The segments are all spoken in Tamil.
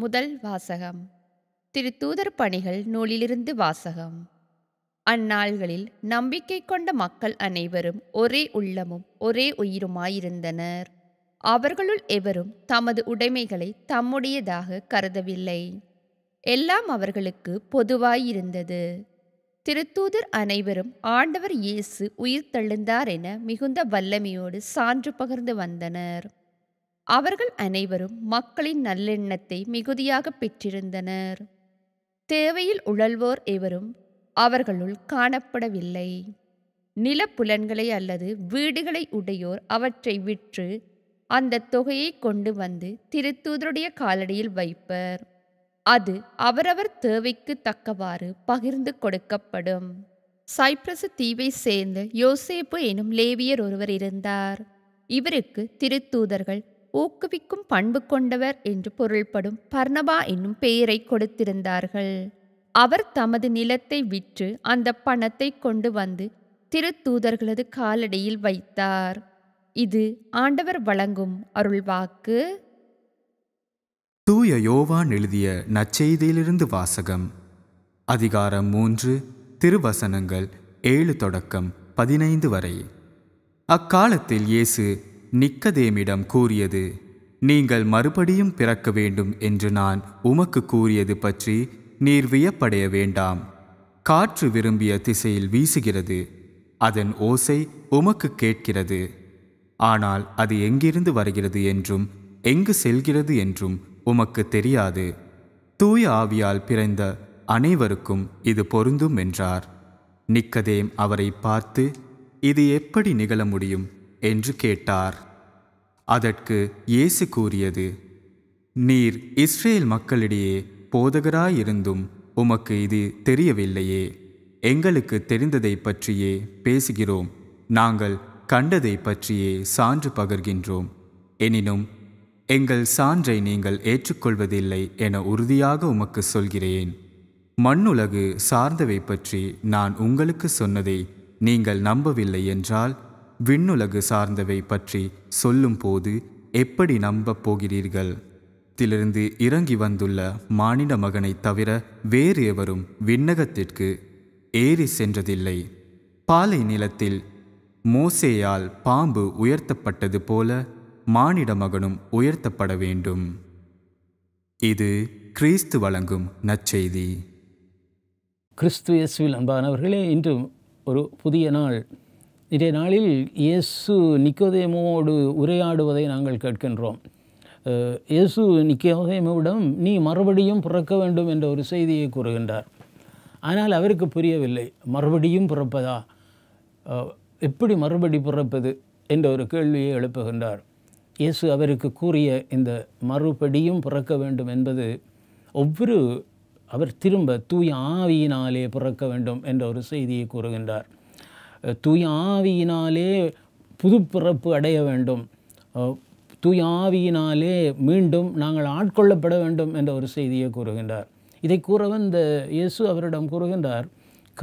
முதல் வாசகம் திரு தூதர் பணிகள் நூலிலிருந்து வாசகம் அந்நாள்களில் நம்பிக்கை கொண்ட மக்கள் அனைவரும் ஒரே உள்ளமும் ஒரே உயிருமாயிருந்தனர் அவர்களுள் எவரும் தமது உடைமைகளை தம்முடையதாக கருதவில்லை எல்லாம் அவர்களுக்கு பொதுவாயிருந்தது திருத்தூதர் அனைவரும் ஆண்டவர் இயேசு உயிர் தழுந்தார் என மிகுந்த வல்லமையோடு சான்று பகிர்ந்து வந்தனர் அவர்கள் அனைவரும் மக்களின் நல்லெண்ணத்தை மிகுதியாக பெற்றிருந்தனர் தேவையில் உழல்வோர் எவரும் அவர்களுள் காணப்படவில்லை நிலப்புலன்களை அல்லது வீடுகளை உடையோர் அவற்றை விற்று அந்த தொகையை கொண்டு வந்து திருத்தூதருடைய காலடியில் வைப்பர் அது அவரவர் தேவைக்கு தக்கவாறு பகிர்ந்து கொடுக்கப்படும் சைப்ரஸ் தீவை சேர்ந்த யோசேப்பு எனும் லேவியர் ஒருவர் இருந்தார் இவருக்கு திருத்தூதர்கள் ஊக்குவிக்கும் பண்பு கொண்டவர் என்று பொருள்படும் பர்ணபா என்னும் பெயரை கொடுத்திருந்தார்கள் அவர் தமது நிலத்தை விற்று அந்த பணத்தை கொண்டு வந்து திருத்தூதர்களது காலடியில் வைத்தார் இது ஆண்டவர் வழங்கும் அருள்வாக்கு தூய யோவான் எழுதிய நச்செய்தியிலிருந்து வாசகம் அதிகாரம் மூன்று திருவசனங்கள் ஏழு தொடக்கம் பதினைந்து வரை அக்காலத்தில் இயேசு நிக்கதேமிடம் கூறியது நீங்கள் மறுபடியும் பிறக்க வேண்டும் என்று நான் உமக்கு கூறியது பற்றி நீர் வியப்படைய வேண்டாம் காற்று விரும்பிய திசையில் வீசுகிறது அதன் ஓசை உமக்கு கேட்கிறது ஆனால் அது எங்கிருந்து வருகிறது என்றும் எங்கு செல்கிறது என்றும் உமக்கு தெரியாது தூய ஆவியால் பிறந்த அனைவருக்கும் இது பொருந்தும் என்றார் நிக்கதேம் அவரை பார்த்து இது எப்படி நிகழ முடியும் என்று கேட்டார் அதற்கு இயேசு கூறியது நீர் இஸ்ரேல் மக்களிடையே போதகராயிருந்தும் உமக்கு இது தெரியவில்லையே எங்களுக்கு தெரிந்ததை பற்றியே பேசுகிறோம் நாங்கள் கண்டதை பற்றியே சான்று பகர்கின்றோம் எனினும் எங்கள் சான்றை நீங்கள் ஏற்றுக்கொள்வதில்லை என உறுதியாக உமக்கு சொல்கிறேன் மண்ணுலகு சார்ந்தவை பற்றி நான் உங்களுக்கு சொன்னதை நீங்கள் நம்பவில்லை என்றால் விண்ணுலகு சார்ந்தவை பற்றி சொல்லும்போது எப்படி நம்பப் போகிறீர்கள் திலிருந்து இறங்கி வந்துள்ள மானிட மகனை தவிர வேறு எவரும் விண்ணகத்திற்கு ஏறி சென்றதில்லை பாலை நிலத்தில் மோசேயால் பாம்பு உயர்த்தப்பட்டது போல மானிட மகனும் உயர்த்தப்பட வேண்டும் இது கிறிஸ்து வழங்கும் நற்செய்தி கிறிஸ்து இயேசுவில் அன்பானவர்களே இன்றும் ஒரு புதிய நாள் இதே நாளில் இயேசு நிக்கோதேமோடு உரையாடுவதை நாங்கள் கேட்கின்றோம் இயேசு நிக்கோதேமோவிடம் நீ மறுபடியும் பிறக்க வேண்டும் என்ற ஒரு செய்தியை கூறுகின்றார் ஆனால் அவருக்கு புரியவில்லை மறுபடியும் பிறப்பதா எப்படி மறுபடி பிறப்பது என்ற ஒரு கேள்வியை எழுப்புகின்றார் இயேசு அவருக்கு கூறிய இந்த மறுபடியும் பிறக்க வேண்டும் என்பது ஒவ்வொரு அவர் திரும்ப தூய ஆவியினாலே பிறக்க வேண்டும் என்ற ஒரு செய்தியை கூறுகின்றார் தூய் ஆவியினாலே புதுப்பிறப்பு அடைய வேண்டும் தூய் ஆவியினாலே மீண்டும் நாங்கள் ஆட்கொள்ளப்பட வேண்டும் என்ற ஒரு செய்தியை கூறுகின்றார் இதை கூறவன் இந்த இயேசு அவரிடம் கூறுகின்றார்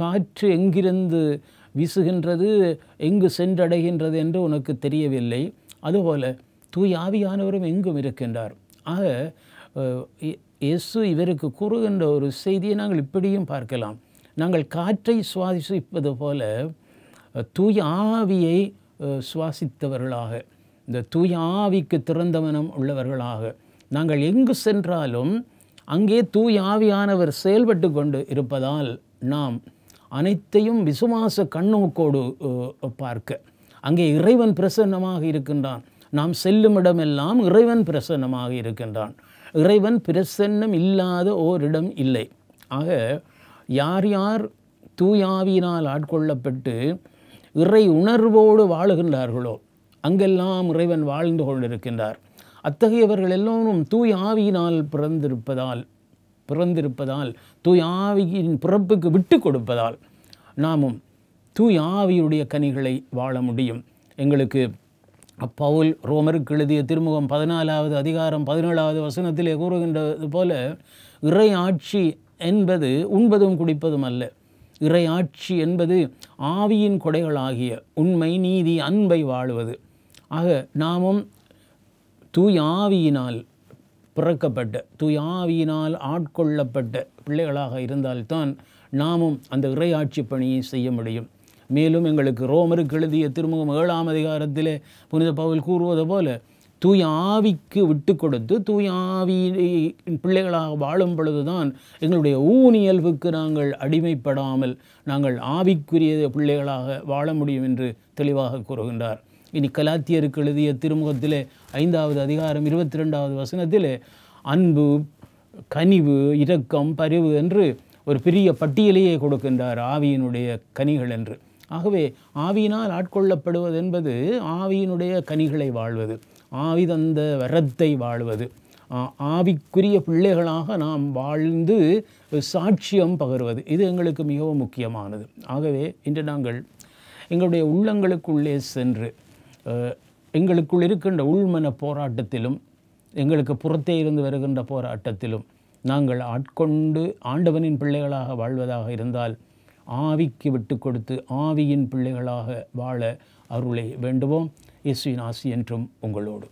காற்று எங்கிருந்து வீசுகின்றது எங்கு சென்றடைகின்றது என்று உனக்கு தெரியவில்லை அதுபோல தூய் ஆவியானவரும் எங்கும் இருக்கின்றார் ஆக இயேசு இவருக்கு கூறுகின்ற ஒரு செய்தியை நாங்கள் இப்படியும் பார்க்கலாம் நாங்கள் காற்றை சுவாசிப்பது போல தூய ஆவியை சுவாசித்தவர்களாக இந்த தூய ஆவிக்கு திறந்தவனம் உள்ளவர்களாக நாங்கள் எங்கு சென்றாலும் அங்கே தூய ஆவியானவர் செயல்பட்டு கொண்டு இருப்பதால் நாம் அனைத்தையும் விசுவாச கண்ணோக்கோடு பார்க்க அங்கே இறைவன் பிரசன்னமாக இருக்கின்றான் நாம் செல்லும் இடமெல்லாம் இறைவன் பிரசன்னமாக இருக்கின்றான் இறைவன் பிரசன்னம் இல்லாத ஓரிடம் இல்லை ஆக யார் யார் தூயாவியினால் ஆட்கொள்ளப்பட்டு இறை உணர்வோடு வாழுகின்றார்களோ அங்கெல்லாம் இறைவன் வாழ்ந்து கொண்டிருக்கின்றார் அத்தகையவர்கள் எல்லோரும் தூய் ஆவியினால் பிறந்திருப்பதால் பிறந்திருப்பதால் தூய் ஆவியின் பிறப்புக்கு விட்டு கொடுப்பதால் நாமும் தூய் ஆவியுடைய கனிகளை வாழ முடியும் எங்களுக்கு அப்பவுல் ரோமருக்கு எழுதிய திருமுகம் பதினாலாவது அதிகாரம் பதினேழாவது வசனத்திலே கூறுகின்றது போல இறை ஆட்சி என்பது உண்பதும் குடிப்பதும் அல்ல இறையாட்சி என்பது ஆவியின் கொடைகளாகிய உண்மை நீதி அன்பை வாழுவது ஆக நாமும் தூய் ஆவியினால் பிறக்கப்பட்ட தூய் ஆவியினால் ஆட்கொள்ளப்பட்ட பிள்ளைகளாக இருந்தால்தான் நாமும் அந்த இறையாட்சி பணியை செய்ய முடியும் மேலும் எங்களுக்கு ரோமருக்கு எழுதிய திருமுகம் ஏழாம் அதிகாரத்தில் புனித பவுல் கூறுவது போல தூய ஆவிக்கு விட்டு கொடுத்து தூய ஆவி பிள்ளைகளாக வாழும் பொழுதுதான் எங்களுடைய ஊனியல்வுக்கு நாங்கள் அடிமைப்படாமல் நாங்கள் ஆவிக்குரிய பிள்ளைகளாக வாழ முடியும் என்று தெளிவாக கூறுகின்றார் இனி கலாத்தியருக்கு எழுதிய திருமுகத்திலே ஐந்தாவது அதிகாரம் இருபத்தி ரெண்டாவது வசனத்திலே அன்பு கனிவு இரக்கம் பரிவு என்று ஒரு பெரிய பட்டியலையே கொடுக்கின்றார் ஆவியினுடைய கனிகள் என்று ஆகவே ஆவியினால் ஆட்கொள்ளப்படுவது என்பது ஆவியினுடைய கனிகளை வாழ்வது ஆவி தந்த வரத்தை வாழ்வது ஆவிக்குரிய பிள்ளைகளாக நாம் வாழ்ந்து சாட்சியம் பகருவது இது எங்களுக்கு மிகவும் முக்கியமானது ஆகவே இன்று நாங்கள் எங்களுடைய உள்ளங்களுக்குள்ளே சென்று எங்களுக்குள் இருக்கின்ற உள்மன போராட்டத்திலும் எங்களுக்கு புறத்தே இருந்து வருகின்ற போராட்டத்திலும் நாங்கள் ஆட்கொண்டு ஆண்டவனின் பிள்ளைகளாக வாழ்வதாக இருந்தால் ஆவிக்கு விட்டு கொடுத்து ஆவியின் பிள்ளைகளாக வாழ அருளை வேண்டுவோம் இயேசுவின் ஆசி என்றும் உங்களோடு